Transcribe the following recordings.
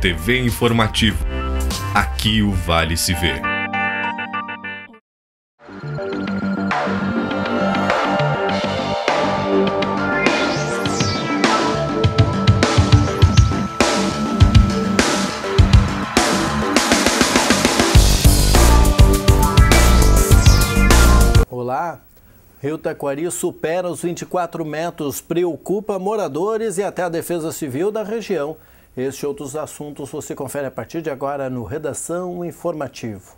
TV Informativo. Aqui o Vale se vê. Olá, Rio Taquari supera os 24 metros, preocupa moradores e até a Defesa Civil da região. Este e outros assuntos você confere a partir de agora no Redação Informativo.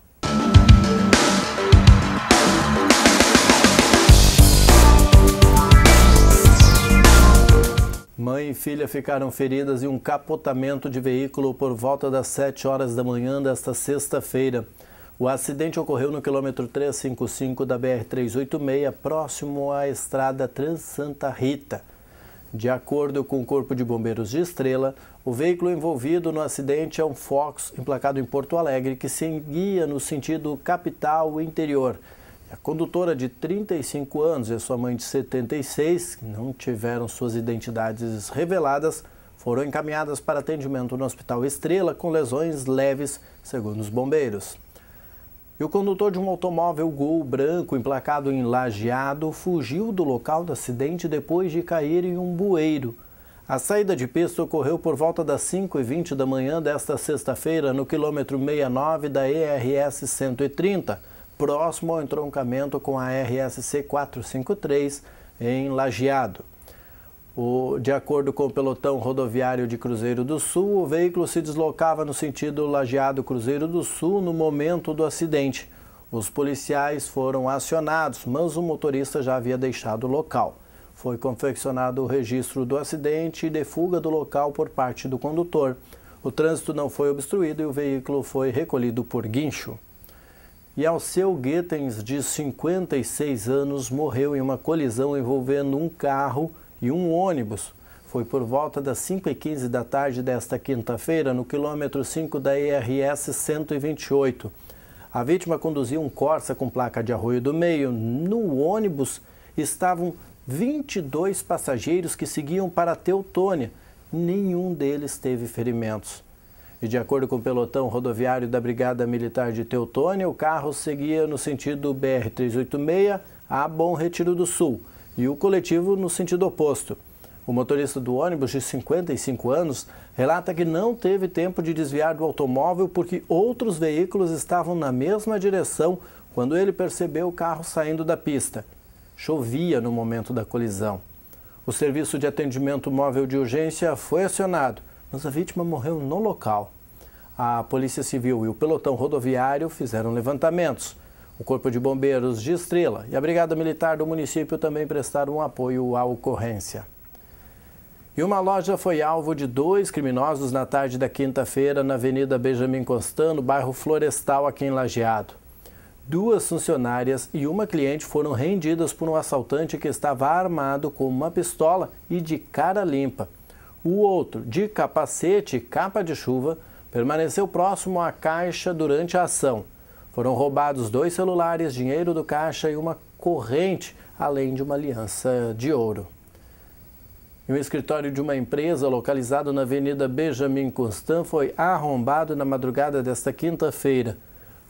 Mãe e filha ficaram feridas em um capotamento de veículo por volta das 7 horas da manhã desta sexta-feira. O acidente ocorreu no quilômetro 355 da BR-386, próximo à estrada Trans Santa Rita. De acordo com o Corpo de Bombeiros de Estrela, o veículo envolvido no acidente é um Fox emplacado em Porto Alegre que seguia no sentido capital-interior. A condutora de 35 anos e a sua mãe de 76, que não tiveram suas identidades reveladas, foram encaminhadas para atendimento no Hospital Estrela com lesões leves, segundo os bombeiros. E o condutor de um automóvel Gol branco emplacado em Lajeado fugiu do local do acidente depois de cair em um bueiro. A saída de pista ocorreu por volta das 5h20 da manhã desta sexta-feira, no quilômetro 69 da ERS 130, próximo ao entroncamento com a RSC 453, em Lajeado. O, de acordo com o pelotão rodoviário de Cruzeiro do Sul, o veículo se deslocava no sentido Lajeado Cruzeiro do Sul no momento do acidente. Os policiais foram acionados, mas o motorista já havia deixado o local. Foi confeccionado o registro do acidente e de fuga do local por parte do condutor. O trânsito não foi obstruído e o veículo foi recolhido por guincho. E Alceu Guetens, de 56 anos, morreu em uma colisão envolvendo um carro e um ônibus. Foi por volta das 5h15 da tarde desta quinta-feira, no quilômetro 5 da IRS 128. A vítima conduzia um Corsa com placa de arroio do meio. No ônibus estavam 22 passageiros que seguiam para Teutônia. Nenhum deles teve ferimentos. E de acordo com o pelotão rodoviário da Brigada Militar de Teutônia, o carro seguia no sentido BR-386 a Bom Retiro do Sul e o coletivo no sentido oposto. O motorista do ônibus, de 55 anos, relata que não teve tempo de desviar do automóvel porque outros veículos estavam na mesma direção quando ele percebeu o carro saindo da pista chovia no momento da colisão. O serviço de atendimento móvel de urgência foi acionado, mas a vítima morreu no local. A Polícia Civil e o pelotão rodoviário fizeram levantamentos. O Corpo de Bombeiros de Estrela e a Brigada Militar do município também prestaram apoio à ocorrência. E uma loja foi alvo de dois criminosos na tarde da quinta-feira na Avenida Benjamin Constant, no bairro Florestal, aqui em Lajeado. Duas funcionárias e uma cliente foram rendidas por um assaltante que estava armado com uma pistola e de cara limpa. O outro, de capacete e capa de chuva, permaneceu próximo à caixa durante a ação. Foram roubados dois celulares, dinheiro do caixa e uma corrente, além de uma aliança de ouro. o escritório de uma empresa localizado na Avenida Benjamin Constant foi arrombado na madrugada desta quinta-feira.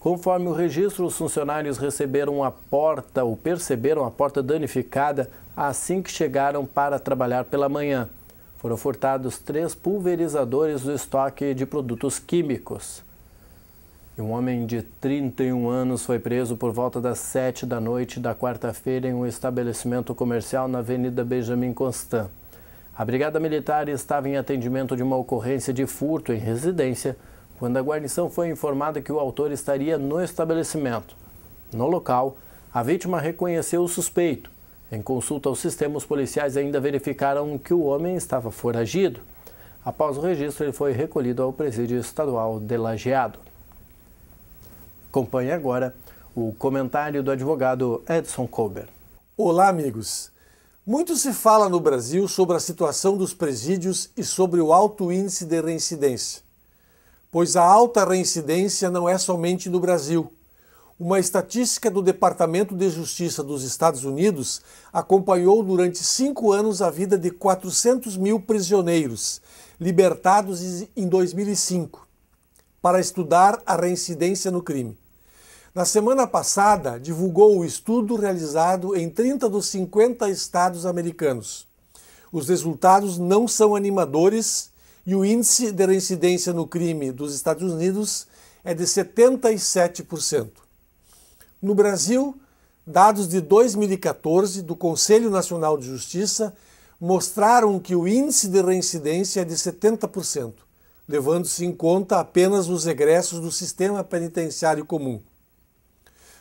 Conforme o registro, os funcionários receberam a porta ou perceberam a porta danificada assim que chegaram para trabalhar pela manhã. Foram furtados três pulverizadores do estoque de produtos químicos. um homem de 31 anos foi preso por volta das 7 da noite da quarta-feira em um estabelecimento comercial na Avenida Benjamin Constant. A Brigada Militar estava em atendimento de uma ocorrência de furto em residência quando a guarnição foi informada que o autor estaria no estabelecimento, no local, a vítima reconheceu o suspeito. Em consulta ao sistema, os policiais ainda verificaram que o homem estava foragido. Após o registro, ele foi recolhido ao presídio estadual de Lajeado. Acompanhe agora o comentário do advogado Edson Kober. Olá, amigos. Muito se fala no Brasil sobre a situação dos presídios e sobre o alto índice de reincidência pois a alta reincidência não é somente no Brasil. Uma estatística do Departamento de Justiça dos Estados Unidos acompanhou durante cinco anos a vida de 400 mil prisioneiros, libertados em 2005, para estudar a reincidência no crime. Na semana passada, divulgou o estudo realizado em 30 dos 50 estados americanos. Os resultados não são animadores e o índice de reincidência no crime dos Estados Unidos é de 77%. No Brasil, dados de 2014 do Conselho Nacional de Justiça mostraram que o índice de reincidência é de 70%, levando-se em conta apenas os egressos do sistema penitenciário comum.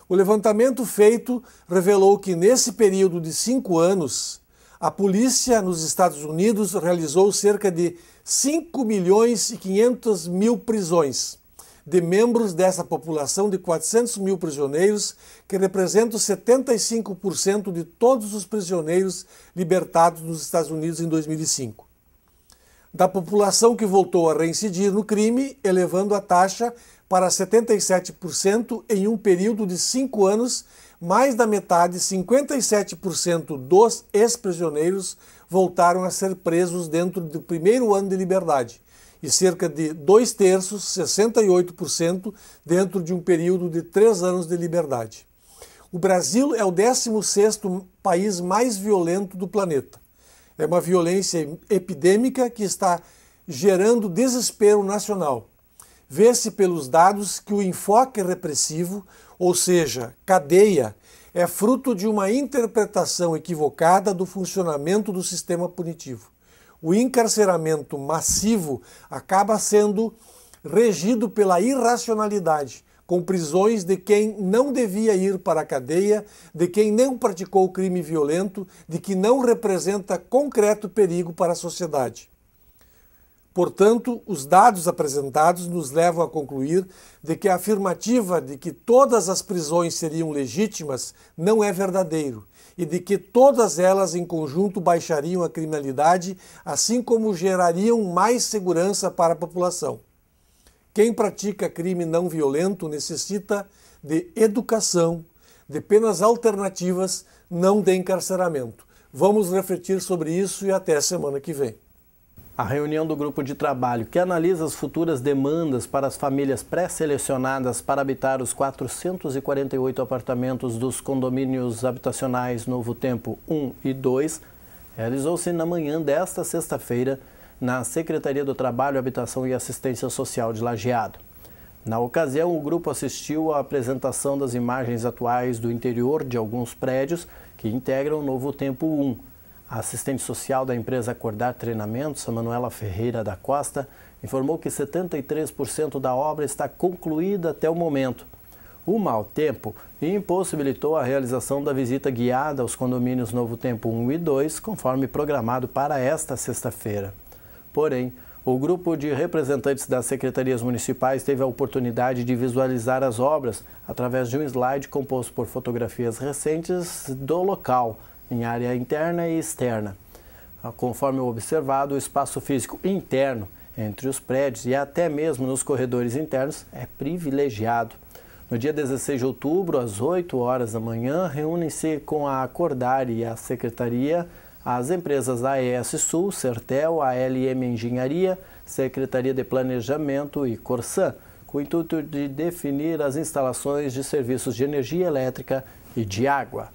O levantamento feito revelou que, nesse período de cinco anos, a polícia nos Estados Unidos realizou cerca de 5 milhões e 500 mil prisões de membros dessa população de 400 mil prisioneiros, que representam 75% de todos os prisioneiros libertados nos Estados Unidos em 2005. Da população que voltou a reincidir no crime, elevando a taxa para 77% em um período de cinco anos mais da metade, 57% dos ex-prisioneiros, voltaram a ser presos dentro do primeiro ano de liberdade, e cerca de dois terços, 68%, dentro de um período de três anos de liberdade. O Brasil é o 16º país mais violento do planeta. É uma violência epidêmica que está gerando desespero nacional. Vê-se pelos dados que o enfoque repressivo, ou seja, cadeia, é fruto de uma interpretação equivocada do funcionamento do sistema punitivo. O encarceramento massivo acaba sendo regido pela irracionalidade, com prisões de quem não devia ir para a cadeia, de quem não praticou crime violento, de que não representa concreto perigo para a sociedade. Portanto, os dados apresentados nos levam a concluir de que a afirmativa de que todas as prisões seriam legítimas não é verdadeiro e de que todas elas em conjunto baixariam a criminalidade, assim como gerariam mais segurança para a população. Quem pratica crime não violento necessita de educação, de penas alternativas, não de encarceramento. Vamos refletir sobre isso e até semana que vem. A reunião do grupo de trabalho que analisa as futuras demandas para as famílias pré-selecionadas para habitar os 448 apartamentos dos condomínios habitacionais Novo Tempo 1 e 2 realizou-se na manhã desta sexta-feira na Secretaria do Trabalho, Habitação e Assistência Social de Lajeado. Na ocasião, o grupo assistiu à apresentação das imagens atuais do interior de alguns prédios que integram o Novo Tempo 1 a assistente social da empresa Acordar Treinamentos, a Manuela Ferreira da Costa, informou que 73% da obra está concluída até o momento. O mau tempo impossibilitou a realização da visita guiada aos condomínios Novo Tempo 1 e 2, conforme programado para esta sexta-feira. Porém, o grupo de representantes das secretarias municipais teve a oportunidade de visualizar as obras através de um slide composto por fotografias recentes do local em área interna e externa. Ah, conforme observado, o espaço físico interno entre os prédios e até mesmo nos corredores internos é privilegiado. No dia 16 de outubro, às 8 horas da manhã, reúne se com a Acordar e a Secretaria as empresas AES Sul, Sertel, ALM Engenharia, Secretaria de Planejamento e Corsã, com o intuito de definir as instalações de serviços de energia elétrica e de água.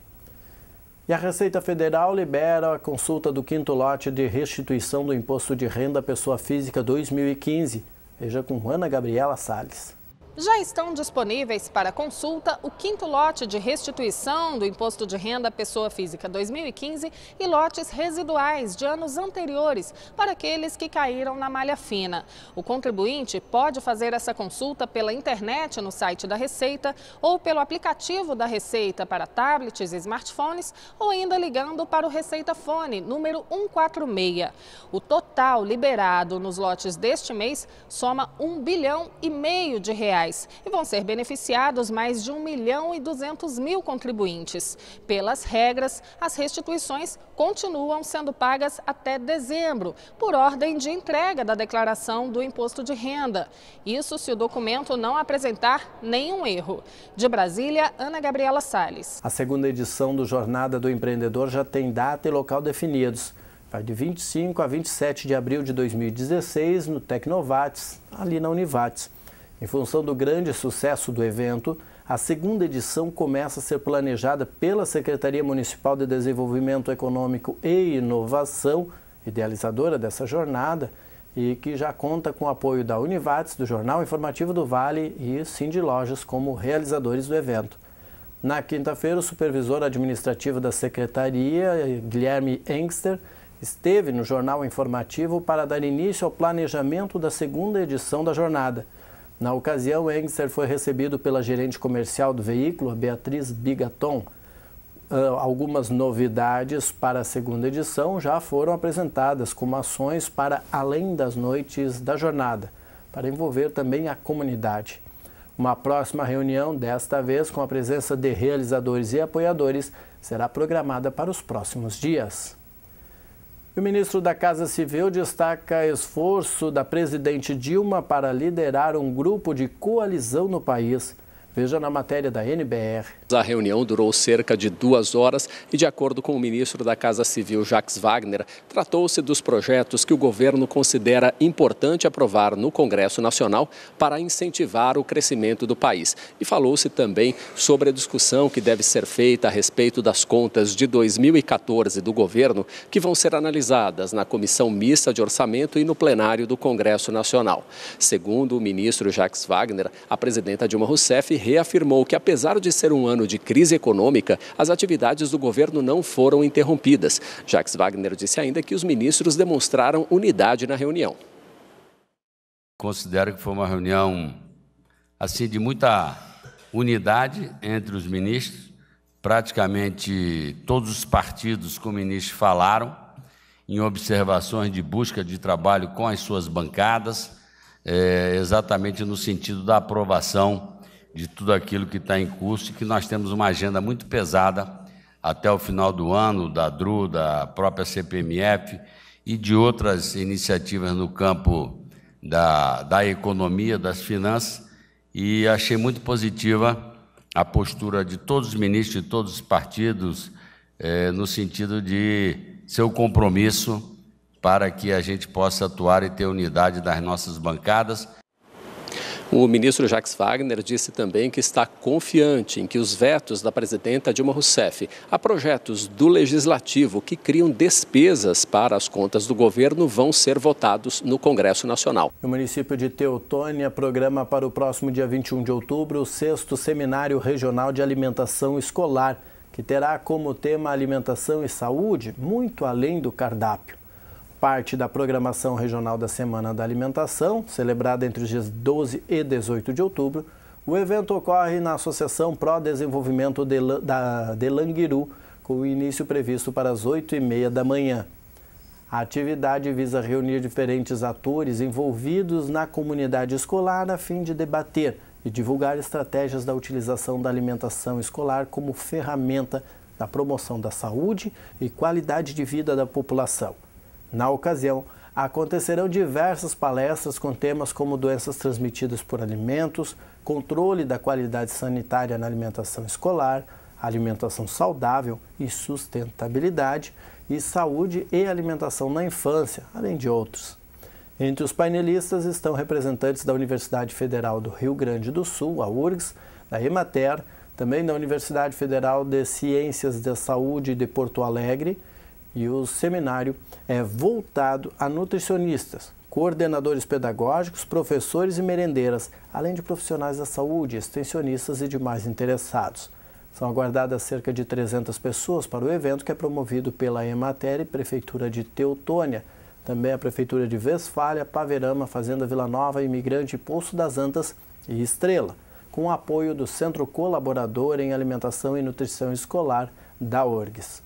E a Receita Federal libera a consulta do quinto lote de restituição do Imposto de Renda Pessoa Física 2015. Veja com Ana Gabriela Salles. Já estão disponíveis para consulta o quinto lote de restituição do Imposto de Renda Pessoa Física 2015 e lotes residuais de anos anteriores para aqueles que caíram na malha fina. O contribuinte pode fazer essa consulta pela internet no site da Receita ou pelo aplicativo da Receita para tablets e smartphones ou ainda ligando para o Receita Fone número 146. O total liberado nos lotes deste mês soma um bilhão e meio de reais e vão ser beneficiados mais de 1 milhão e 200 mil contribuintes. Pelas regras, as restituições continuam sendo pagas até dezembro, por ordem de entrega da declaração do imposto de renda. Isso se o documento não apresentar nenhum erro. De Brasília, Ana Gabriela Salles. A segunda edição do Jornada do Empreendedor já tem data e local definidos. Vai de 25 a 27 de abril de 2016 no Tecnovates, ali na Univates. Em função do grande sucesso do evento, a segunda edição começa a ser planejada pela Secretaria Municipal de Desenvolvimento Econômico e Inovação, idealizadora dessa jornada, e que já conta com o apoio da Univates, do Jornal Informativo do Vale e Cindy Lojas como realizadores do evento. Na quinta-feira, o supervisor administrativo da Secretaria, Guilherme Engster, esteve no Jornal Informativo para dar início ao planejamento da segunda edição da jornada. Na ocasião, Engster foi recebido pela gerente comercial do veículo, Beatriz Bigaton. Ah, algumas novidades para a segunda edição já foram apresentadas, como ações para além das noites da jornada, para envolver também a comunidade. Uma próxima reunião, desta vez com a presença de realizadores e apoiadores, será programada para os próximos dias. O ministro da Casa Civil destaca esforço da presidente Dilma para liderar um grupo de coalizão no país Veja na matéria da NBR. A reunião durou cerca de duas horas e, de acordo com o ministro da Casa Civil, Jacques Wagner, tratou-se dos projetos que o governo considera importante aprovar no Congresso Nacional para incentivar o crescimento do país. E falou-se também sobre a discussão que deve ser feita a respeito das contas de 2014 do governo, que vão ser analisadas na Comissão Mista de Orçamento e no plenário do Congresso Nacional. Segundo o ministro Jacques Wagner, a presidenta Dilma Rousseff reafirmou que, apesar de ser um ano de crise econômica, as atividades do governo não foram interrompidas. Jacques Wagner disse ainda que os ministros demonstraram unidade na reunião. Considero que foi uma reunião assim de muita unidade entre os ministros. Praticamente todos os partidos com ministros falaram em observações de busca de trabalho com as suas bancadas, é, exatamente no sentido da aprovação de tudo aquilo que está em curso e que nós temos uma agenda muito pesada até o final do ano, da DRU, da própria CPMF e de outras iniciativas no campo da, da economia, das finanças, e achei muito positiva a postura de todos os ministros, de todos os partidos, eh, no sentido de seu compromisso para que a gente possa atuar e ter unidade das nossas bancadas o ministro Jacques Wagner disse também que está confiante em que os vetos da presidenta Dilma Rousseff a projetos do legislativo que criam despesas para as contas do governo vão ser votados no Congresso Nacional. O município de Teutônia programa para o próximo dia 21 de outubro o sexto Seminário Regional de Alimentação Escolar, que terá como tema alimentação e saúde muito além do cardápio parte da programação regional da Semana da Alimentação, celebrada entre os dias 12 e 18 de outubro, o evento ocorre na Associação Pro Desenvolvimento de, da, de Languiru, com o início previsto para as 8h30 da manhã. A atividade visa reunir diferentes atores envolvidos na comunidade escolar a fim de debater e divulgar estratégias da utilização da alimentação escolar como ferramenta da promoção da saúde e qualidade de vida da população. Na ocasião, acontecerão diversas palestras com temas como doenças transmitidas por alimentos, controle da qualidade sanitária na alimentação escolar, alimentação saudável e sustentabilidade, e saúde e alimentação na infância, além de outros. Entre os painelistas estão representantes da Universidade Federal do Rio Grande do Sul, a URGS, da Emater, também da Universidade Federal de Ciências da Saúde de Porto Alegre, e o seminário é voltado a nutricionistas, coordenadores pedagógicos, professores e merendeiras, além de profissionais da saúde, extensionistas e demais interessados. São aguardadas cerca de 300 pessoas para o evento que é promovido pela Emater e Prefeitura de Teutônia, também a Prefeitura de Vesfália, Paverama, Fazenda Vila Nova, Imigrante, Poço das Antas e Estrela, com o apoio do Centro Colaborador em Alimentação e Nutrição Escolar da URGS.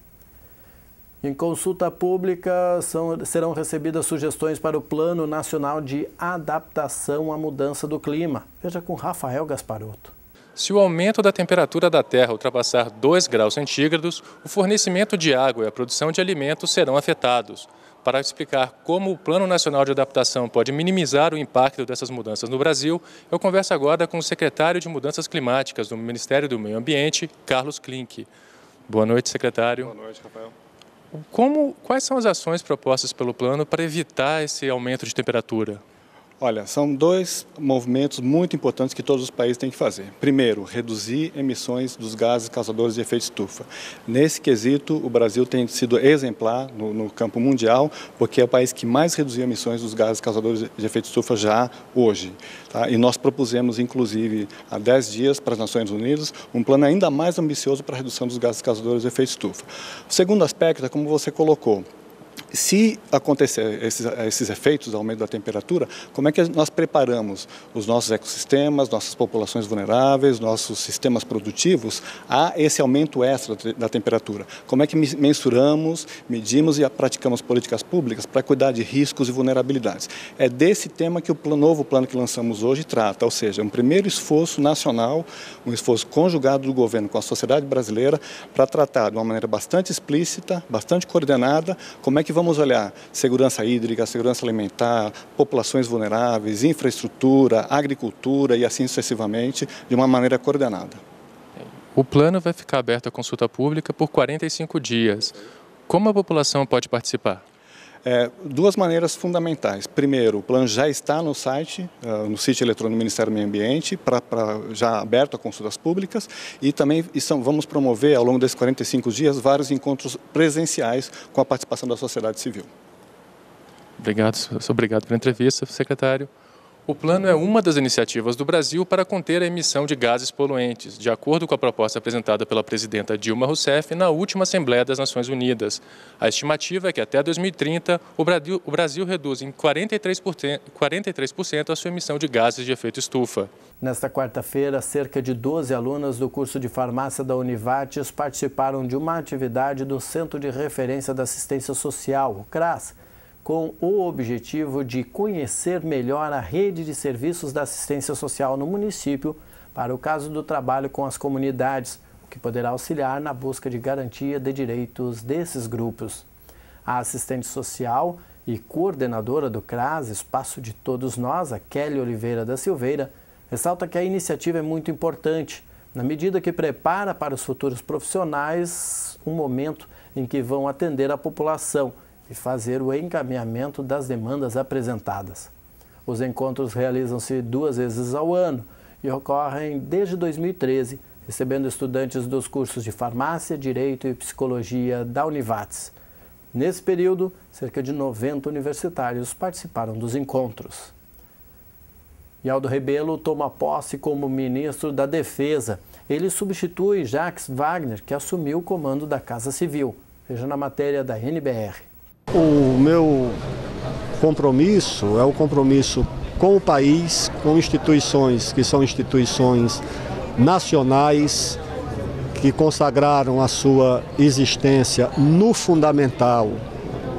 Em consulta pública são, serão recebidas sugestões para o Plano Nacional de Adaptação à Mudança do Clima. Veja com Rafael Gasparotto. Se o aumento da temperatura da Terra ultrapassar 2 graus centígrados, o fornecimento de água e a produção de alimentos serão afetados. Para explicar como o Plano Nacional de Adaptação pode minimizar o impacto dessas mudanças no Brasil, eu converso agora com o secretário de Mudanças Climáticas do Ministério do Meio Ambiente, Carlos Klink. Boa noite, secretário. Boa noite, Rafael. Como, quais são as ações propostas pelo plano para evitar esse aumento de temperatura? Olha, são dois movimentos muito importantes que todos os países têm que fazer. Primeiro, reduzir emissões dos gases causadores de efeito estufa. Nesse quesito, o Brasil tem sido exemplar no, no campo mundial, porque é o país que mais reduziu emissões dos gases causadores de efeito estufa já hoje. Tá? E nós propusemos, inclusive, há 10 dias para as Nações Unidas, um plano ainda mais ambicioso para a redução dos gases causadores de efeito estufa. O segundo aspecto é como você colocou, se acontecer esses, esses efeitos do aumento da temperatura, como é que nós preparamos os nossos ecossistemas, nossas populações vulneráveis, nossos sistemas produtivos a esse aumento extra da temperatura? Como é que mensuramos, medimos e praticamos políticas públicas para cuidar de riscos e vulnerabilidades? É desse tema que o novo plano que lançamos hoje trata, ou seja, um primeiro esforço nacional, um esforço conjugado do governo com a sociedade brasileira para tratar de uma maneira bastante explícita, bastante coordenada, como é que vamos olhar segurança hídrica, segurança alimentar, populações vulneráveis, infraestrutura, agricultura e assim sucessivamente, de uma maneira coordenada. O plano vai ficar aberto à consulta pública por 45 dias. Como a população pode participar? É, duas maneiras fundamentais. Primeiro, o plano já está no site, é, no sítio eletrônico do Ministério do Meio Ambiente, pra, pra já aberto a consultas públicas e também são, vamos promover ao longo desses 45 dias vários encontros presenciais com a participação da sociedade civil. Obrigado, obrigado pela entrevista, secretário. O plano é uma das iniciativas do Brasil para conter a emissão de gases poluentes, de acordo com a proposta apresentada pela presidenta Dilma Rousseff na última Assembleia das Nações Unidas. A estimativa é que até 2030 o Brasil, o Brasil reduz em 43%, 43% a sua emissão de gases de efeito estufa. Nesta quarta-feira, cerca de 12 alunas do curso de farmácia da Univates participaram de uma atividade do Centro de Referência da Assistência Social, o CRAS com o objetivo de conhecer melhor a rede de serviços da assistência social no município para o caso do trabalho com as comunidades, o que poderá auxiliar na busca de garantia de direitos desses grupos. A assistente social e coordenadora do CRAS, Espaço de Todos Nós, a Kelly Oliveira da Silveira, ressalta que a iniciativa é muito importante, na medida que prepara para os futuros profissionais um momento em que vão atender a população e fazer o encaminhamento das demandas apresentadas. Os encontros realizam-se duas vezes ao ano e ocorrem desde 2013, recebendo estudantes dos cursos de Farmácia, Direito e Psicologia da Univates. Nesse período, cerca de 90 universitários participaram dos encontros. E Aldo Rebelo toma posse como ministro da Defesa. Ele substitui Jacques Wagner, que assumiu o comando da Casa Civil. Veja na matéria da NBR. O meu compromisso é o compromisso com o país, com instituições que são instituições nacionais que consagraram a sua existência no fundamental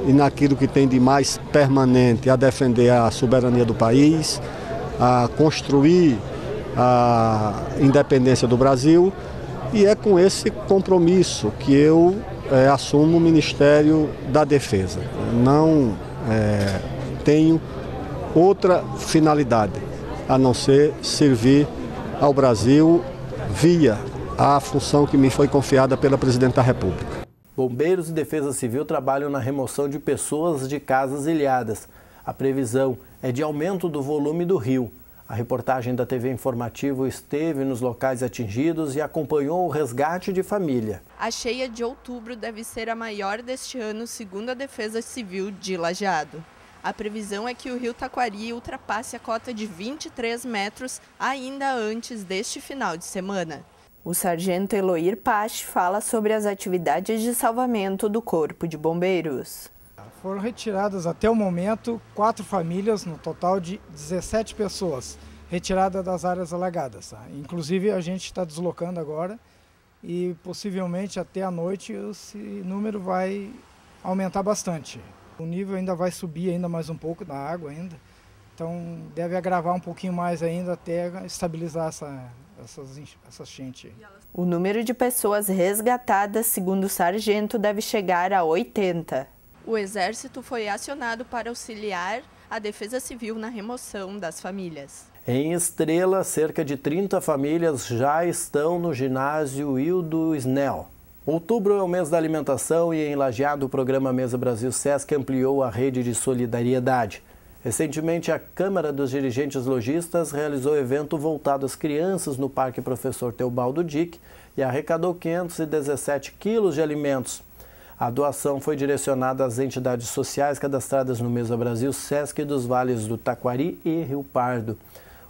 e naquilo que tem de mais permanente a defender a soberania do país, a construir a independência do Brasil. E é com esse compromisso que eu é, assumo o Ministério da Defesa. Não é, tenho outra finalidade a não ser servir ao Brasil via a função que me foi confiada pela Presidente da República. Bombeiros e Defesa Civil trabalham na remoção de pessoas de casas ilhadas. A previsão é de aumento do volume do rio. A reportagem da TV Informativo esteve nos locais atingidos e acompanhou o resgate de família. A cheia de outubro deve ser a maior deste ano, segundo a Defesa Civil de Lajeado. A previsão é que o rio Taquari ultrapasse a cota de 23 metros ainda antes deste final de semana. O sargento Eloir Pache fala sobre as atividades de salvamento do Corpo de Bombeiros. Foram retiradas até o momento quatro famílias, no total de 17 pessoas, retiradas das áreas alagadas. Tá? Inclusive a gente está deslocando agora e possivelmente até a noite esse número vai aumentar bastante. O nível ainda vai subir ainda mais um pouco na água ainda, então deve agravar um pouquinho mais ainda até estabilizar essa, essas, essas gente. O número de pessoas resgatadas, segundo o sargento, deve chegar a 80. O Exército foi acionado para auxiliar a Defesa Civil na remoção das famílias. Em Estrela, cerca de 30 famílias já estão no ginásio Hildo Snell. Outubro é o mês da alimentação e em Lajeado o programa Mesa Brasil Sesc ampliou a rede de solidariedade. Recentemente, a Câmara dos Dirigentes Logistas realizou evento voltado às crianças no Parque Professor Teobaldo Dick e arrecadou 517 quilos de alimentos. A doação foi direcionada às entidades sociais cadastradas no Mesa Brasil SESC dos Vales do Taquari e Rio Pardo.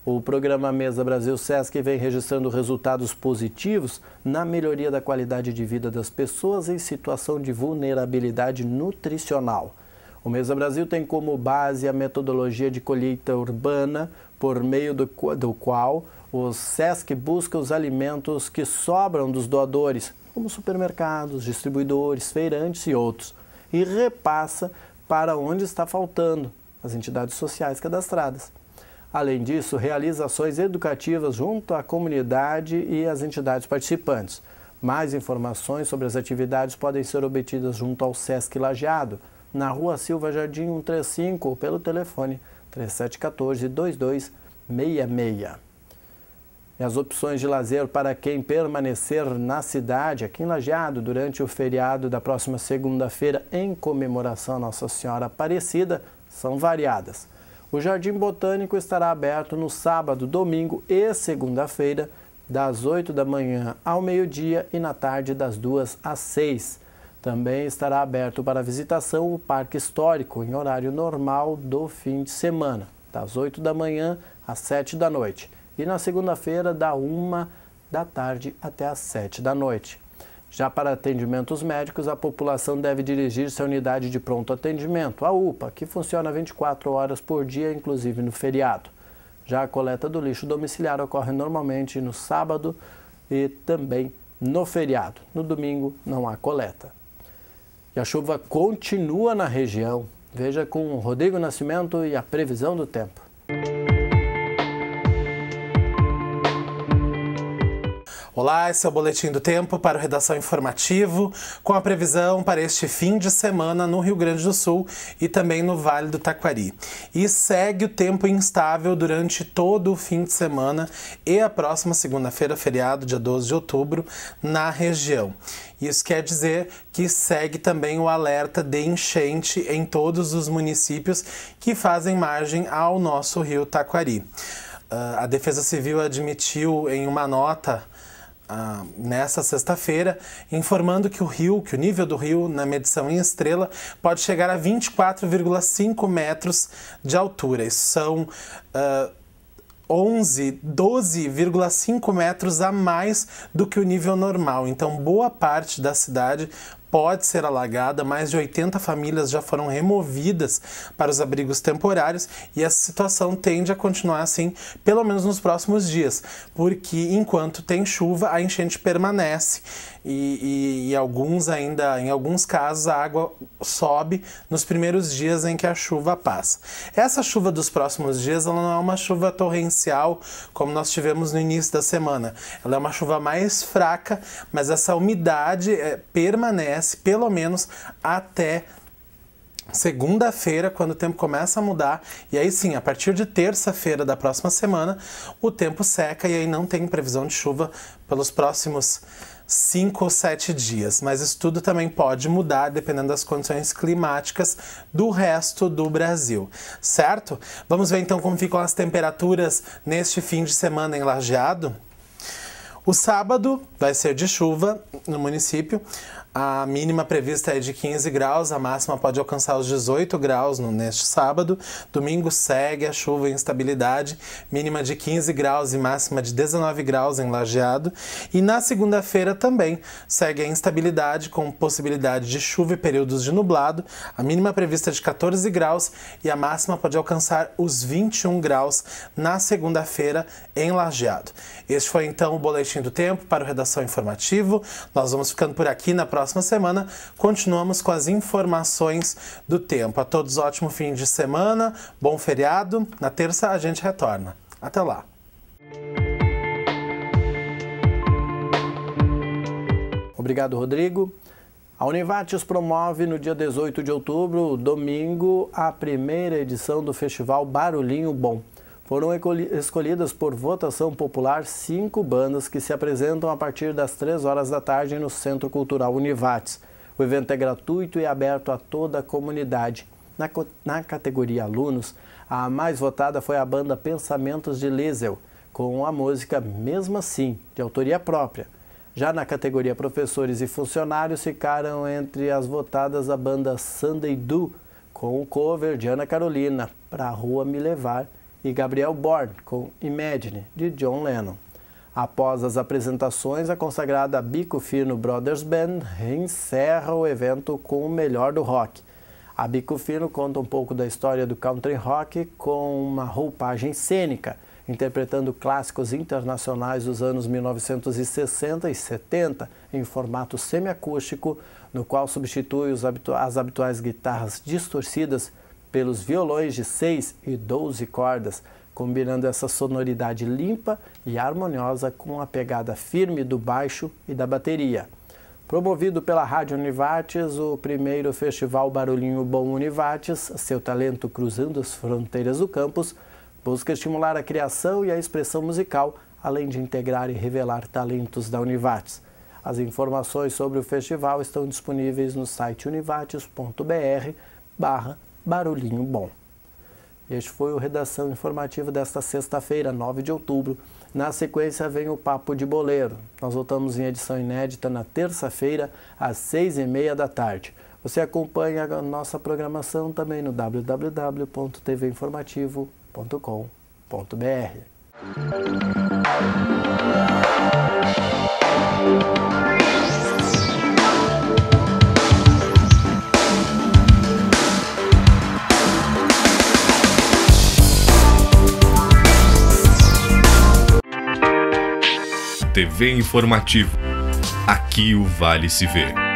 O programa Mesa Brasil SESC vem registrando resultados positivos na melhoria da qualidade de vida das pessoas em situação de vulnerabilidade nutricional. O Mesa Brasil tem como base a metodologia de colheita urbana, por meio do, do qual o SESC busca os alimentos que sobram dos doadores como supermercados, distribuidores, feirantes e outros, e repassa para onde está faltando, as entidades sociais cadastradas. Além disso, realiza ações educativas junto à comunidade e às entidades participantes. Mais informações sobre as atividades podem ser obtidas junto ao SESC Lajeado, na Rua Silva Jardim 135 ou pelo telefone 3714 2266. E as opções de lazer para quem permanecer na cidade, aqui em Lajeado, durante o feriado da próxima segunda-feira, em comemoração a Nossa Senhora Aparecida, são variadas. O Jardim Botânico estará aberto no sábado, domingo e segunda-feira, das 8 da manhã ao meio-dia e na tarde das 2 às 6. Também estará aberto para visitação o Parque Histórico, em horário normal do fim de semana, das 8 da manhã às 7 da noite e na segunda-feira, da 1 da tarde até às 7 da noite. Já para atendimentos médicos, a população deve dirigir-se à unidade de pronto atendimento, a UPA, que funciona 24 horas por dia, inclusive no feriado. Já a coleta do lixo domiciliar ocorre normalmente no sábado e também no feriado. No domingo não há coleta. E a chuva continua na região. Veja com Rodrigo Nascimento e a previsão do tempo. Olá, esse é o Boletim do Tempo para o Redação Informativo, com a previsão para este fim de semana no Rio Grande do Sul e também no Vale do Taquari. E segue o tempo instável durante todo o fim de semana e a próxima segunda-feira, feriado, dia 12 de outubro, na região. Isso quer dizer que segue também o alerta de enchente em todos os municípios que fazem margem ao nosso rio Taquari. Ah, a Defesa Civil admitiu em uma nota ah, nessa sexta-feira, informando que o rio, que o nível do rio na medição em estrela pode chegar a 24,5 metros de altura. Isso são ah, 11, 12,5 metros a mais do que o nível normal. Então, boa parte da cidade pode ser alagada, mais de 80 famílias já foram removidas para os abrigos temporários e essa situação tende a continuar assim, pelo menos nos próximos dias, porque enquanto tem chuva, a enchente permanece e, e, e, alguns ainda, em alguns casos, a água sobe nos primeiros dias em que a chuva passa. Essa chuva dos próximos dias ela não é uma chuva torrencial como nós tivemos no início da semana. Ela é uma chuva mais fraca, mas essa umidade é, permanece pelo menos até segunda-feira, quando o tempo começa a mudar, e aí sim, a partir de terça-feira da próxima semana, o tempo seca e aí não tem previsão de chuva pelos próximos 5 ou 7 dias. Mas isso tudo também pode mudar dependendo das condições climáticas do resto do Brasil, certo? Vamos ver então como ficam as temperaturas neste fim de semana em Lajeado? O sábado vai ser de chuva no município. A mínima prevista é de 15 graus, a máxima pode alcançar os 18 graus no, neste sábado. Domingo segue a chuva e instabilidade, mínima de 15 graus e máxima de 19 graus em Lajeado. E na segunda-feira também segue a instabilidade, com possibilidade de chuva e períodos de nublado. A mínima prevista é de 14 graus e a máxima pode alcançar os 21 graus na segunda-feira em Lajeado. Este foi então o Boletim do Tempo para o Redação Informativo. Nós vamos ficando por aqui. Na próxima semana, continuamos com as informações do tempo. A todos, ótimo fim de semana, bom feriado. Na terça, a gente retorna. Até lá! Obrigado, Rodrigo. A Univates promove no dia 18 de outubro, domingo, a primeira edição do Festival Barulhinho Bom foram escolhidas por votação popular cinco bandas que se apresentam a partir das três horas da tarde no Centro Cultural Univates. O evento é gratuito e aberto a toda a comunidade. Na, co na categoria alunos, a mais votada foi a banda Pensamentos de Liesel, com a música Mesmo Assim, de autoria própria. Já na categoria professores e funcionários ficaram entre as votadas a banda Sunday Do, com o cover de Ana Carolina, Pra Rua Me Levar, e Gabriel Born com Imagine, de John Lennon. Após as apresentações, a consagrada Bico Fino Brothers Band encerra o evento com o melhor do rock. A Bico Fino conta um pouco da história do country rock com uma roupagem cênica, interpretando clássicos internacionais dos anos 1960 e 70 em formato semiacústico, no qual substitui as habituais guitarras distorcidas pelos violões de seis e doze cordas, combinando essa sonoridade limpa e harmoniosa com a pegada firme do baixo e da bateria. Promovido pela Rádio Univates, o primeiro festival Barulhinho Bom Univates, seu talento cruzando as fronteiras do campus, busca estimular a criação e a expressão musical, além de integrar e revelar talentos da Univates. As informações sobre o festival estão disponíveis no site univates.br barra barulhinho bom. Este foi o Redação Informativa desta sexta-feira, 9 de outubro. Na sequência vem o Papo de Boleiro. Nós voltamos em edição inédita na terça-feira, às seis e meia da tarde. Você acompanha a nossa programação também no www.tvinformativo.com.br. TV informativo. Aqui o Vale se vê.